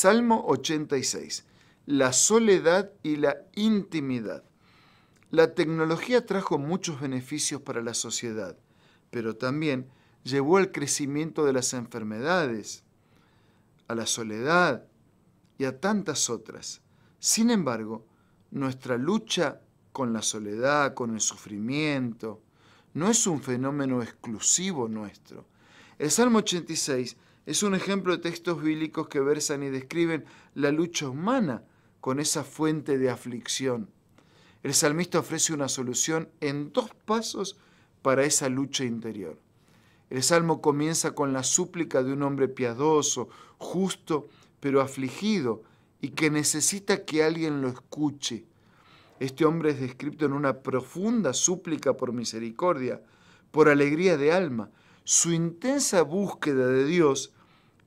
Salmo 86. La soledad y la intimidad. La tecnología trajo muchos beneficios para la sociedad, pero también llevó al crecimiento de las enfermedades, a la soledad y a tantas otras. Sin embargo, nuestra lucha con la soledad, con el sufrimiento, no es un fenómeno exclusivo nuestro. El Salmo 86 es un ejemplo de textos bíblicos que versan y describen la lucha humana con esa fuente de aflicción. El salmista ofrece una solución en dos pasos para esa lucha interior. El salmo comienza con la súplica de un hombre piadoso, justo, pero afligido, y que necesita que alguien lo escuche. Este hombre es descrito en una profunda súplica por misericordia, por alegría de alma. Su intensa búsqueda de Dios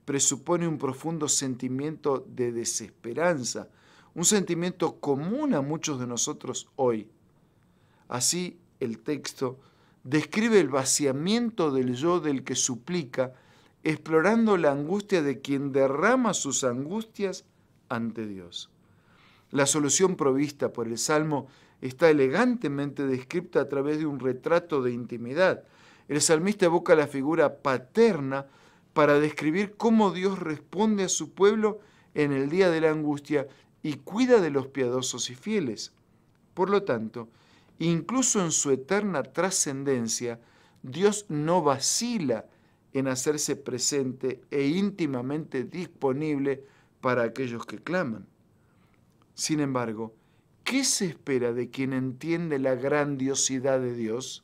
presupone un profundo sentimiento de desesperanza, un sentimiento común a muchos de nosotros hoy. Así, el texto describe el vaciamiento del yo del que suplica, explorando la angustia de quien derrama sus angustias ante Dios. La solución provista por el Salmo está elegantemente descrita a través de un retrato de intimidad. El salmista evoca la figura paterna, para describir cómo Dios responde a su pueblo en el día de la angustia y cuida de los piadosos y fieles. Por lo tanto, incluso en su eterna trascendencia, Dios no vacila en hacerse presente e íntimamente disponible para aquellos que claman. Sin embargo, ¿qué se espera de quien entiende la grandiosidad de Dios?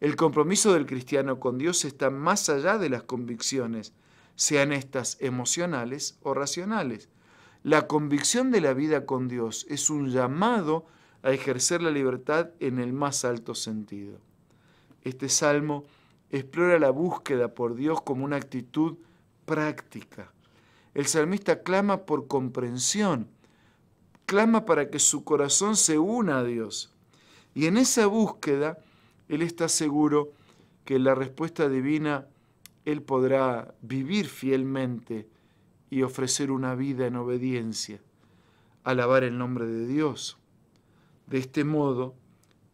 El compromiso del cristiano con Dios está más allá de las convicciones, sean estas emocionales o racionales. La convicción de la vida con Dios es un llamado a ejercer la libertad en el más alto sentido. Este salmo explora la búsqueda por Dios como una actitud práctica. El salmista clama por comprensión, clama para que su corazón se una a Dios. Y en esa búsqueda él está seguro que en la respuesta divina, Él podrá vivir fielmente y ofrecer una vida en obediencia, alabar el nombre de Dios. De este modo,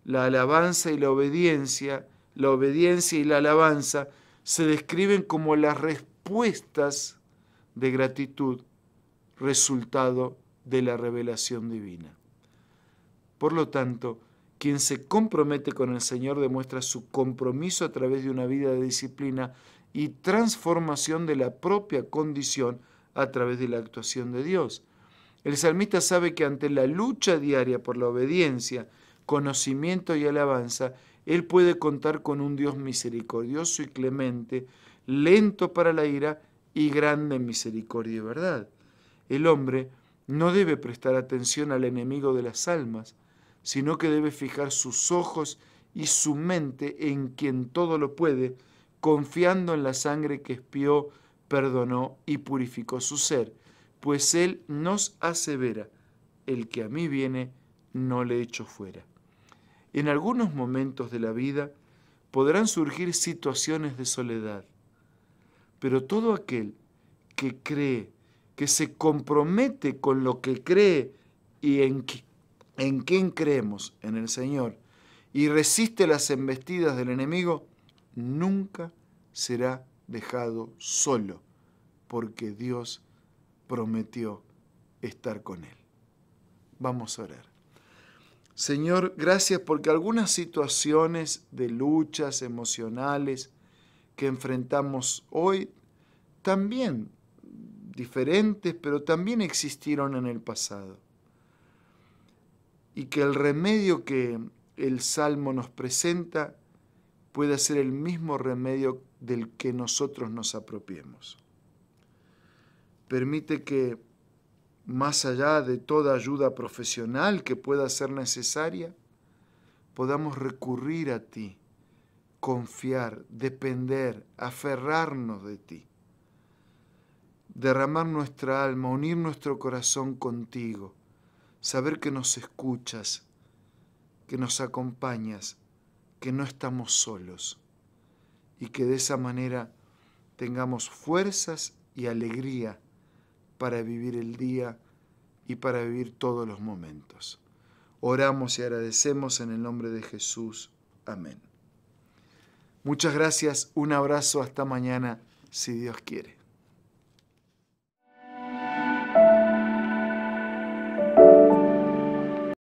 la alabanza y la obediencia, la obediencia y la alabanza se describen como las respuestas de gratitud, resultado de la revelación divina. Por lo tanto, quien se compromete con el Señor demuestra su compromiso a través de una vida de disciplina y transformación de la propia condición a través de la actuación de Dios. El salmista sabe que ante la lucha diaria por la obediencia, conocimiento y alabanza, él puede contar con un Dios misericordioso y clemente, lento para la ira y grande en misericordia y verdad. El hombre no debe prestar atención al enemigo de las almas, sino que debe fijar sus ojos y su mente en quien todo lo puede, confiando en la sangre que espió, perdonó y purificó su ser, pues Él nos asevera, el que a mí viene, no le echo fuera. En algunos momentos de la vida podrán surgir situaciones de soledad, pero todo aquel que cree, que se compromete con lo que cree y en en quien creemos, en el Señor, y resiste las embestidas del enemigo, nunca será dejado solo, porque Dios prometió estar con él. Vamos a orar. Señor, gracias porque algunas situaciones de luchas emocionales que enfrentamos hoy también diferentes, pero también existieron en el pasado y que el remedio que el Salmo nos presenta pueda ser el mismo remedio del que nosotros nos apropiemos. Permite que, más allá de toda ayuda profesional que pueda ser necesaria, podamos recurrir a ti, confiar, depender, aferrarnos de ti, derramar nuestra alma, unir nuestro corazón contigo saber que nos escuchas, que nos acompañas, que no estamos solos y que de esa manera tengamos fuerzas y alegría para vivir el día y para vivir todos los momentos. Oramos y agradecemos en el nombre de Jesús. Amén. Muchas gracias, un abrazo, hasta mañana, si Dios quiere.